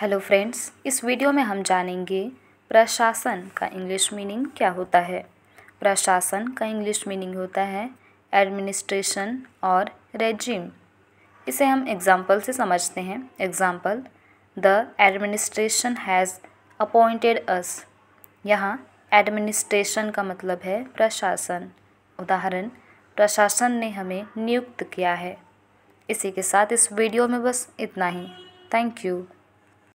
hello friends इस video में हम जानेंगे प्रशासन का इंग्लिश मीनिंग क्या होता है प्रशासन का इंग्लिश मीनिंग होता है एडमिनिस्ट्रेशन और रेजिम इसे हम एग्जाम्पल से समझते हैं example the administration has appointed us यहाँ एडमिनिस्ट्रेशन का मतलब है प्रशासन उदाहरण प्रशासन ने हमें नियुक्त किया है इसी के साथ इस वीडियो में बस इतना ही थैंक यू